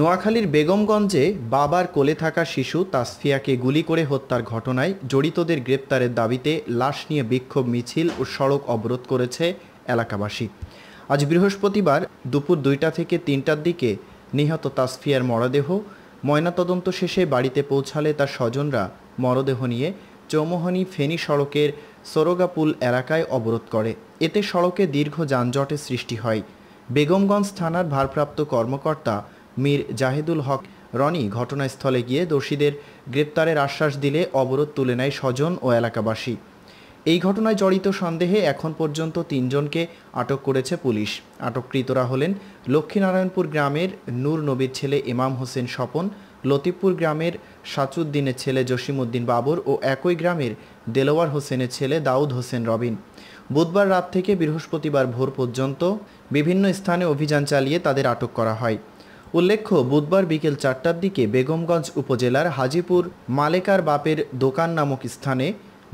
নোয়াখালীর বেগমগঞ্জে বাবার কোলে থাকা শিশু তাসফিয়াকে গুলি করে হত্যার ঘটনায় জড়িতদের গ্রেপ্তারের দাবিতে লাশ নিয়ে বিক্ষোভ মিছিল ও সড়ক অবরোধ করেছে এলাকাবাসী আজ বৃহস্পতিবার দুপুর দুইটা থেকে তিনটার দিকে নিহত তাসফিয়ার মরদেহ ময়নাতদন্ত শেষে বাড়িতে পৌঁছালে তার স্বজনরা মরদেহ নিয়ে চৌমোহনি ফেনী সড়কের সরোগাপুল এলাকায় অবরোধ করে এতে সড়কে দীর্ঘ যানজটের সৃষ্টি হয় বেগমগঞ্জ থানার ভারপ্রাপ্ত কর্মকর্তা মীর জাহেদুল হক রনি ঘটনাস্থলে গিয়ে দোষীদের গ্রেপ্তারের আশ্বাস দিলে অবরোধ তুলে নেয় স্বজন ও এলাকাবাসী এই ঘটনায় জড়িত সন্দেহে এখন পর্যন্ত তিনজনকে আটক করেছে পুলিশ আটককৃতরা হলেন লক্ষ্মীনারায়ণপুর গ্রামের নূর নবীর ছেলে ইমাম হোসেন স্বপন লতিফপুর গ্রামের সাচুদ্দিনের ছেলে জসিমউদ্দিন বাবর ও একই গ্রামের দেলোয়ার হোসেনের ছেলে দাউদ হোসেন রবিন বুধবার রাত থেকে বৃহস্পতিবার ভোর পর্যন্ত বিভিন্ন স্থানে অভিযান চালিয়ে তাদের আটক করা হয় উল্লেখ্য বুধবার বিকেল চারটার দিকে বেগমগঞ্জ উপজেলার হাজিপুর মালেকার বাপের দোকান নামক স্থানে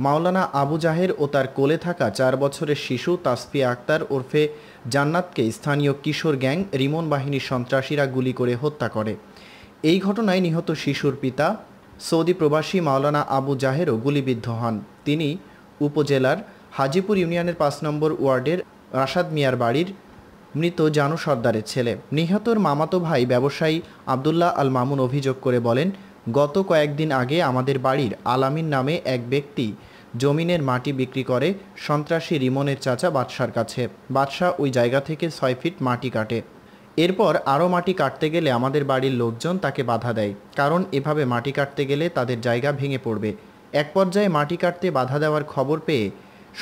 মাওলানা আবু জাহের ও তার কোলে থাকা চার বছরের শিশু তাসফিয়া আক্তার ওরফে জান্নাতকে স্থানীয় কিশোর গ্যাং রিমন বাহিনীর সন্ত্রাসীরা গুলি করে হত্যা করে এই ঘটনায় নিহত শিশুর পিতা সৌদি প্রবাসী মাওলানা আবু জাহেরও গুলিবিদ্ধ হন তিনি উপজেলার হাজিপুর ইউনিয়নের পাঁচ নম্বর ওয়ার্ডের রাশাদ মিয়ার বাড়ির মৃত জানু সর্দারের ছেলে নিহতর মামাতো ভাই ব্যবসায়ী আবদুল্লাহ আল মামুন অভিযোগ করে বলেন গত কয়েকদিন আগে আমাদের বাড়ির আলামিন নামে এক ব্যক্তি জমিনের মাটি বিক্রি করে সন্ত্রাসী রিমনের চাচা বাদশার কাছে বাদশাহ ওই জায়গা থেকে ছয় ফিট মাটি কাটে এরপর আরও মাটি কাটতে গেলে আমাদের বাড়ির লোকজন তাকে বাধা দেয় কারণ এভাবে মাটি কাটতে গেলে তাদের জায়গা ভেঙে পড়বে এক পর্যায়ে মাটি কাটতে বাধা দেওয়ার খবর পেয়ে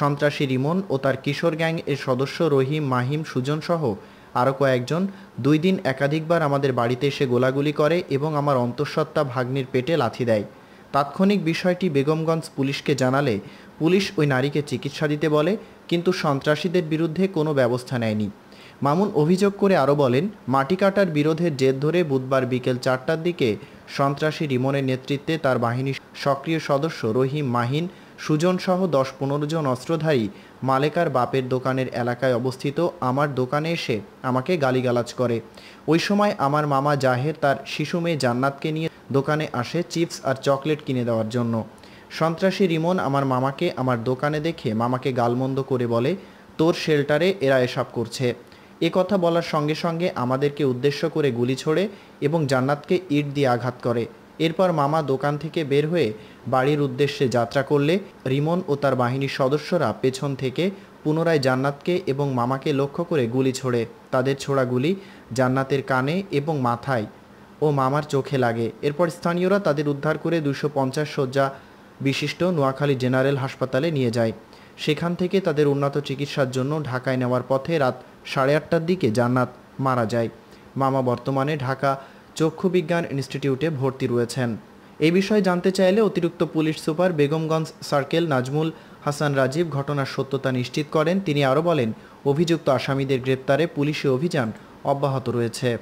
সন্ত্রাসী রিমন ও তার কিশোর গ্যাং এর সদস্য রহিম মাহিম সুজন সহ আরও কয়েকজন দুই দিন একাধিকবার আমাদের বাড়িতে এসে গোলাগুলি করে এবং আমার অন্তঃসত্ত্বা ভাগ্নির পেটে লাথি দেয় তাৎক্ষণিক বিষয়টি বেগমগঞ্জ পুলিশকে জানালে পুলিশ ওই নারীকে চিকিৎসা দিতে বলে কিন্তু সন্ত্রাসীদের বিরুদ্ধে কোনো ব্যবস্থা নেয়নি মামুন অভিযোগ করে আরও বলেন মাটি কাটার বিরোধের জের ধরে বুধবার বিকেল চারটার দিকে সন্ত্রাসী রিমনের নেতৃত্বে তার বাহিনীর সক্রিয় সদস্য রহিম মাহিন সুজনসহ দশ পনেরো জন অস্ত্রধারী মালেকার বাপের দোকানের এলাকায় অবস্থিত আমার দোকানে এসে আমাকে গালিগালাজ করে ওই সময় আমার মামা জাহের তার শিশু মেয়ে জান্নাতকে নিয়ে দোকানে আসে চিপস আর চকলেট কিনে দেওয়ার জন্য সন্ত্রাসী রিমন আমার মামাকে আমার দোকানে দেখে মামাকে গালমন্দ করে বলে তোর শেল্টারে এরা এসব করছে এ কথা বলার সঙ্গে সঙ্গে আমাদেরকে উদ্দেশ্য করে গুলি ছোড়ে এবং জান্নাতকে ইট দিয়ে আঘাত করে এরপর মামা দোকান থেকে বের হয়ে বাড়ির উদ্দেশ্যে যাত্রা করলে রিমন ও তার বাহিনীর সদস্যরা পেছন থেকে পুনরায় জান্নাতকে এবং মামাকে লক্ষ্য করে গুলি ছোড়ে তাদের ছোড়া গুলি জান্নাতের কানে এবং মাথায় ও মামার চোখে লাগে এরপর স্থানীয়রা তাদের উদ্ধার করে দুশো পঞ্চাশ শয্যা বিশিষ্ট নোয়াখালী জেনারেল হাসপাতালে নিয়ে যায় সেখান থেকে তাদের উন্নত চিকিৎসার জন্য ঢাকায় নেওয়ার পথে রাত সাড়ে আটটার দিকে জান্নাত মারা যায় মামা বর্তমানে ঢাকা চক্ষু বিজ্ঞান ইনস্টিটিউটে ভর্তি রয়েছেন এই বিষয়ে জানতে চাইলে অতিরিক্ত police super Begumganj circle Nazmul Hasan Rajib ঘটনার সত্যতা নিশ্চিত করেন তিনি আরও বলেন অভিযুক্ত আসামিদের গ্রেপ্তারে পুলিশি অভিযান অব্যাহত রয়েছে